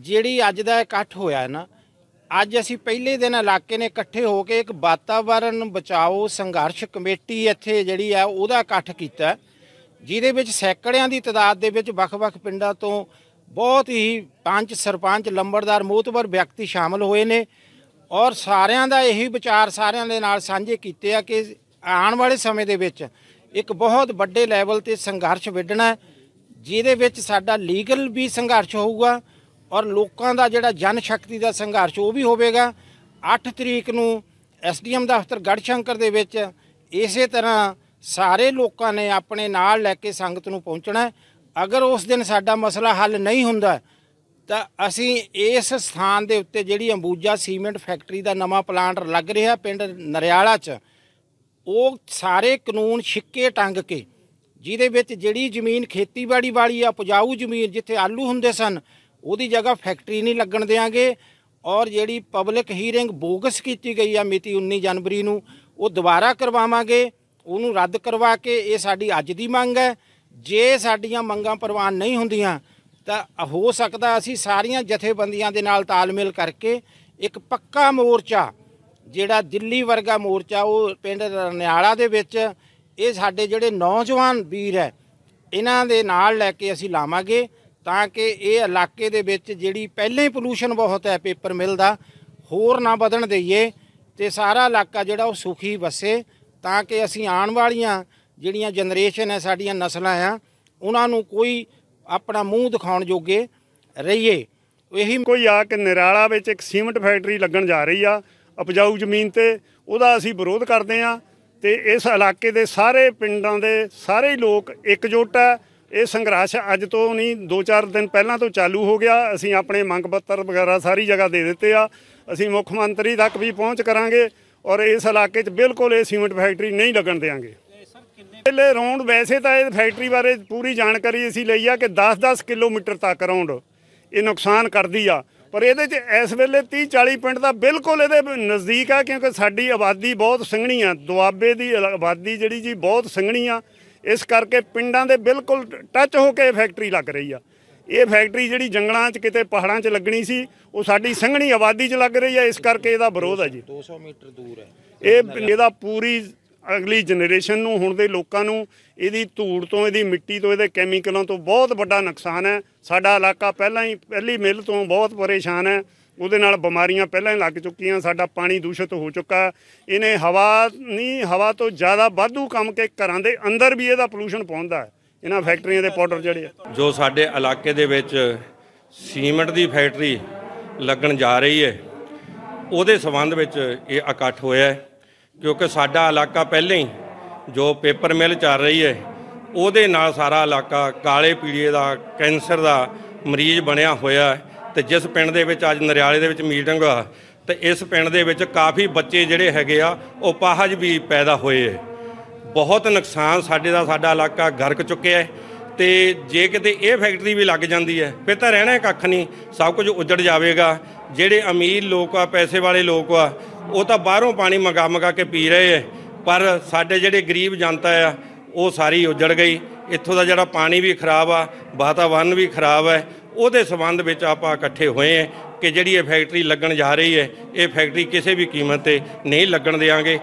ਜਿਹੜੀ ਅੱਜ ਦਾ ਇਕੱਠ ਹੋਇਆ ਨਾ ਅੱਜ ਅਸੀਂ ਪਹਿਲੇ ਦਿਨ ਇਲਾਕੇ ਨੇ ਇਕੱਠੇ ਹੋ ਕੇ ਇੱਕ ਵਾਤਾਵਰਣ ਬਚਾਓ ਸੰਘਰਸ਼ ਕਮੇਟੀ ਇੱਥੇ ਜਿਹੜੀ ਆ ਉਹਦਾ ਇਕੱਠ ਕੀਤਾ ਜਿਹਦੇ ਵਿੱਚ ਸੈਂਕੜਿਆਂ ਦੀ ਤਦਾਦ ਦੇ ਵਿੱਚ ਵੱਖ-ਵੱਖ ਪਿੰਡਾਂ ਤੋਂ ਬਹੁਤ ਹੀ ਪੰਚ ਸਰਪੰਚ ਲੰਬੜਦਾਰ ਮੋਤਵਰ ਵਿਅਕਤੀ ਸ਼ਾਮਲ ਹੋਏ ਨੇ ਔਰ ਸਾਰਿਆਂ ਦਾ ਇਹੀ ਵਿਚਾਰ ਸਾਰਿਆਂ ਦੇ ਨਾਲ ਸਾਂਝੇ ਕੀਤੇ ਆ ਕਿ ਆਉਣ ਵਾਲੇ ਸਮੇਂ ਦੇ ਵਿੱਚ ਇੱਕ ਬਹੁਤ ਵੱਡੇ ਲੈਵਲ ਤੇ ਸੰਘਰਸ਼ ਵਿੱਢਣਾ ਜਿਹਦੇ ਵਿੱਚ ਸਾਡਾ ਲੀਗਲ ਵੀ ਸੰਘਰਸ਼ ਹੋਊਗਾ ਔਰ ਲੋਕਾਂ ਦਾ ਜਿਹੜਾ ਜਨ ਸ਼ਕਤੀ ਦਾ ਸੰਘਰਸ਼ ਉਹ ਵੀ ਹੋਵੇਗਾ 8 ਤਰੀਕ ਨੂੰ ਐਸਡੀਐਮ ਦਫ਼ਤਰ ਗੜਸ਼ੰਕਰ ਦੇ ਵਿੱਚ ਇਸੇ ਤਰ੍ਹਾਂ ਸਾਰੇ ਲੋਕਾਂ ਨੇ ਆਪਣੇ ਨਾਲ ਲੈ ਕੇ ਸੰਗਤ ਨੂੰ ਪਹੁੰਚਣਾ ਅਗਰ ਉਸ ਦਿਨ ਸਾਡਾ ਮਸਲਾ ਹੱਲ ਨਹੀਂ ਹੁੰਦਾ ਤਾਂ ਅਸੀਂ ਇਸ ਸਥਾਨ ਦੇ ਉੱਤੇ ਜਿਹੜੀ ਅੰਬੂਜਾ ਸੀਮੈਂਟ ਫੈਕਟਰੀ ਦਾ ਨਵਾਂ ਪਲਾਂਟ ਲੱਗ ਰਿਹਾ ਪਿੰਡ ਨਰਿਆਲਾ 'ਚ ਉਹ ਸਾਰੇ ਕਾਨੂੰਨ ਛਿੱਕੇ ਟੰਗ ਕੇ ਜਿਹਦੇ ਵਿੱਚ ਜਿਹੜੀ ਜ਼ਮੀਨ ਖੇਤੀਬਾੜੀ ਵਾਲੀ ਆ ਪੁਜਾਊ ਜ਼ਮੀਨ ਜਿੱਥੇ ਆਲੂ ਹੁੰਦੇ ਸਨ ਉਹਦੀ ਜਗ੍ਹਾ ਫੈਕਟਰੀ ਨਹੀਂ ਲੱਗਣ ਦੇਾਂਗੇ ਔਰ ਜਿਹੜੀ ਪਬਲਿਕ ਹੀਅਰਿੰਗ ਬੋਗਸ ਕੀਤੀ ਗਈ ਆ ਮਿਤੀ 19 ਜਨਵਰੀ ਨੂੰ ਉਹ ਦੁਬਾਰਾ ਕਰਵਾਵਾਂਗੇ ਉਹਨੂੰ ਰੱਦ ਕਰਵਾ ਕੇ ਇਹ ਸਾਡੀ ਅੱਜ ਦੀ ਮੰਗ ਹੈ ਜੇ ਸਾਡੀਆਂ ਮੰਗਾਂ ਪ੍ਰਵਾਨ ਨਹੀਂ ਹੁੰਦੀਆਂ ਤਾਂ ਹੋ ਸਕਦਾ ਅਸੀਂ ਸਾਰੀਆਂ ਜਥੇਬੰਦੀਆਂ ਦੇ ਨਾਲ ਤਾਲਮੇਲ ਕਰਕੇ ਇੱਕ ਪੱਕਾ ਮੋਰਚਾ ਜਿਹੜਾ ਦਿੱਲੀ ਵਰਗਾ ਮੋਰਚਾ ਉਹ ਪਿੰਡ ਰਨਿਆਲਾ ਦੇ ਵਿੱਚ ਇਹ ਸਾਡੇ ਜਿਹੜੇ ਨੌਜਵਾਨ ਵੀਰ ਹੈ ਇਹਨਾਂ ਦੇ ਨਾਲ ਲੈ ਕੇ ਅਸੀਂ ਲਾਵਾਂਗੇ ਤਾਂ ਕਿ ਇਹ ਇਲਾਕੇ ਦੇ ਵਿੱਚ ਜਿਹੜੀ ਪਹਿਲਾਂ ਹੀ ਪੋਲੂਸ਼ਨ ਬਹੁਤ ਹੈ ਪੇਪਰ ਮਿਲ ਦਾ ਹੋਰ ਨਾ ਵਧਣ ਦਈਏ ਤੇ ਸਾਰਾ ਇਲਾਕਾ ਜਿਹੜਾ ਉਹ ਸੁਖੀ ਵਸੇ ਤਾਂ ਕਿ ਅਸੀਂ ਆਉਣ ਵਾਲੀਆਂ ਜਿਹੜੀਆਂ ਜਨਰੇਸ਼ਨ ਹੈ ਸਾਡੀਆਂ ਨਸਲਾਂ ਆ ਉਹਨਾਂ ਨੂੰ ਕੋਈ ਆਪਣਾ ਮੂੰਹ ਦਿਖਾਉਣ ਜੋਗੇ ਰਹੀਏ ਇਹੀ ਕੋਈ ਆ ਕਿ ਨਿਰਾਲਾ ਵਿੱਚ ਇੱਕ ਸੀਮੈਂਟ ਫੈਕਟਰੀ ਲੱਗਣ ਜਾ ਰਹੀ ਆ ਉਪਜਾਊ ਜ਼ਮੀਨ ਤੇ ਉਹਦਾ ਅਸੀਂ ਵਿਰੋਧ ਕਰਦੇ ਆ ਤੇ ਇਸ ਇਲਾਕੇ ਦੇ ਸਾਰੇ ਪਿੰਡਾਂ ਦੇ ਸਾਰੇ ਲੋਕ ਇਕਜੁੱਟ ਆ ਇਹ ਸੰਘਰਸ਼ ਅੱਜ ਤੋਂ ਨਹੀਂ 2-4 ਦਿਨ ਪਹਿਲਾਂ ਤੋਂ ਚਾਲੂ ਹੋ ਗਿਆ ਅਸੀਂ ਆਪਣੇ ਮੰਗ ਪੱਤਰ ਵਗੈਰਾ ਸਾਰੀ ਜਗ੍ਹਾ ਦੇ ਦਿੱਤੇ ਆ ਅਸੀਂ ਮੁੱਖ ਮੰਤਰੀ ਤੱਕ ਵੀ ਪਹੁੰਚ ਕਰਾਂਗੇ ਔਰ ਇਸ ਇਲਾਕੇ 'ਚ ਬਿਲਕੁਲ ਇਹ ਸੀਮੈਂਟ ਫੈਕਟਰੀ ਨਹੀਂ ਲੱਗਣ ਦੇਵਾਂਗੇ ਪਹਿਲੇ ਰੌਂਡ ਵੈਸੇ ਤਾਂ ਇਹ ਫੈਕਟਰੀ ਬਾਰੇ ਪੂਰੀ ਜਾਣਕਾਰੀ ਅਸੀਂ ਲਈ ਆ ਕਿ 10-10 ਕਿਲੋਮੀਟਰ ਤੱਕ ਰੌਂਡ ਇਹ ਨੁਕਸਾਨ ਕਰਦੀ ਆ ਪਰ ਇਹਦੇ 'ਚ ਇਸ ਵੇਲੇ 30-40 ਪਿੰਡ ਦਾ ਬਿਲਕੁਲ ਇਹਦੇ ਨਜ਼ਦੀਕ ਆ ਕਿਉਂਕਿ ਸਾਡੀ ਆਬਾਦੀ ਬਹੁਤ ਸੰਘਣੀ ਆ ਦੁਆਬੇ ਦੀ ਆਬਾਦੀ ਜਿਹੜੀ ਜੀ ਬਹੁਤ ਸੰਘਣੀ ਆ ਇਸ ਕਰਕੇ ਪਿੰਡਾਂ ਦੇ ਬਿਲਕੁਲ ਟੱਚ ਹੋ ਕੇ ਫੈਕਟਰੀ ਲੱਗ ਰਹੀ ਆ ਇਹ ਫੈਕਟਰੀ ਜਿਹੜੀ ਜੰਗਲਾਂ 'ਚ ਕਿਤੇ ਪਹਾੜਾਂ 'ਚ ਲੱਗਣੀ ਸੀ ਉਹ ਸਾਡੀ ਸੰਘਣੀ ਆਬਾਦੀ 'ਚ ਲੱਗ ਰਹੀ ਆ ਇਸ ਕਰਕੇ ਇਹਦਾ ਵਿਰੋਧ ਆ ਜੀ 200 ਮੀਟਰ ਦੂਰ ਹੈ ਇਹ ਇਹਦਾ ਪੂਰੀ ਅਗਲੀ ਜਨਰੇਸ਼ਨ ਨੂੰ ਹੁਣ ਦੇ ਲੋਕਾਂ ਨੂੰ ਇਹਦੀ ਧੂੜ ਤੋਂ ਇਹਦੀ ਮਿੱਟੀ ਤੋਂ ਇਹਦੇ ਕੈਮੀਕਲਾਂ ਤੋਂ ਬਹੁਤ ਵੱਡਾ ਨੁਕਸਾਨ ਹੈ ਸਾਡਾ ਇਲਾਕਾ ਪਹਿਲਾਂ ਹੀ ਪਹਿਲੀ ਮਿਲ ਤੋਂ ਬਹੁਤ ਪਰੇਸ਼ਾਨ ਹੈ ਉਹਦੇ ਨਾਲ ਬਿਮਾਰੀਆਂ ਪਹਿਲਾਂ ਹੀ ਲੱਗ ਚੁੱਕੀਆਂ ਸਾਡਾ ਪਾਣੀ ਦੂਸ਼ਿਤ ਹੋ ਚੁੱਕਾ ਇਹਨੇ ਹਵਾ ਨਹੀਂ ਹਵਾ ਤੋਂ ਜ਼ਿਆਦਾ ਵਾਧੂ ਕੰਮ ਕੇ ਘਰਾਂ ਦੇ ਅੰਦਰ ਵੀ ਇਹਦਾ ਪੋਲੂਸ਼ਨ ਪਹੁੰਚਦਾ ਇਹਨਾਂ ਫੈਕਟਰੀਆਂ ਦੇ ਪਾਊਡਰ ਜਿਹੜੇ ਜੋ ਸਾਡੇ ਇਲਾਕੇ ਦੇ ਵਿੱਚ ਸੀਮੈਂਟ ਦੀ ਫੈਕਟਰੀ ਲੱਗਣ ਜਾ ਰਹੀ ਹੈ ਉਹਦੇ ਸਬੰਧ ਵਿੱਚ ਇਹ ਇਕੱਠ ਹੋਇਆ ਕਿਉਂਕਿ ਸਾਡਾ ਇਲਾਕਾ ਪਹਿਲਾਂ ਹੀ ਜੋ ਪੇਪਰ ਮਿਲ ਚੱਲ ਰਹੀ ਹੈ ਉਹਦੇ ਨਾਲ ਸਾਰਾ ਇਲਾਕਾ ਕਾਲੇ ਪੀੜੀਏ ਦਾ ਕੈਂਸਰ ਦਾ ਮਰੀਜ਼ ਬਣਿਆ ਹੋਇਆ ਹੈ ਤੇ ਜਿਸ ਪਿੰਡ ਦੇ ਵਿੱਚ ਅੱਜ ਨਰਿਆਲੇ ਦੇ ਵਿੱਚ ਮੀਟਿੰਗ ਆ ਤੇ ਇਸ ਪਿੰਡ ਦੇ ਵਿੱਚ ਕਾਫੀ ਬੱਚੇ ਜਿਹੜੇ ਹੈਗੇ ਆ ਉਹ ਪਾਹਜ ਵੀ ਪੈਦਾ ਹੋਏ ਹੈ ਬਹੁਤ ਨੁਕਸਾਨ ਸਾਡੇ ਦਾ ਸਾਡਾ ਇਲਾਕਾ ਗਰਕ ਚੁੱਕਿਆ ਹੈ ਤੇ ਜੇ ਕਿਤੇ ਇਹ ਫੈਕਟਰੀ ਵੀ ਲੱਗ ਜਾਂਦੀ ਹੈ ਫਿਰ ਤਾਂ ਰਹਿਣਾ ਕੱਖ ਨਹੀਂ ਸਭ ਕੁਝ ਉਜੜ ਜਾਵੇਗਾ ਜਿਹੜੇ ਅਮੀਰ ਲੋਕ ਆ ਪੈਸੇ ਵਾਲੇ ਲੋਕ ਆ ਉਹ ਤਾਂ ਬਾਹਰੋਂ ਪਾਣੀ ਮੰਗਾ ਮੰਗਾ ਕੇ ਪੀ ਰਹੇ ਐ ਪਰ ਸਾਡੇ ਜਿਹੜੇ ਗਰੀਬ ਜਨਤਾ ਆ ਉਹ ਸਾਰੀ ਉਜੜ ਗਈ ਇੱਥੋਂ ਦਾ ਜਿਹੜਾ ਪਾਣੀ ਵੀ ਖਰਾਬ ਆ ਵਾਤਾਵਰਨ ਵੀ ਖਰਾਬ ਹੈ ਉਹਦੇ ਸਬੰਧ ਵਿੱਚ ਆਪਾਂ ਇਕੱਠੇ ਹੋਏ ਹਾਂ ਕਿ ਜਿਹੜੀ ਇਹ ਫੈਕਟਰੀ ਲੱਗਣ ਜਾ ਰਹੀ ਹੈ ਇਹ ਫੈਕਟਰੀ ਕਿਸੇ ਵੀ ਕੀਮਤ ਤੇ ਨਹੀਂ ਲੱਗਣ ਦੇਵਾਂਗੇ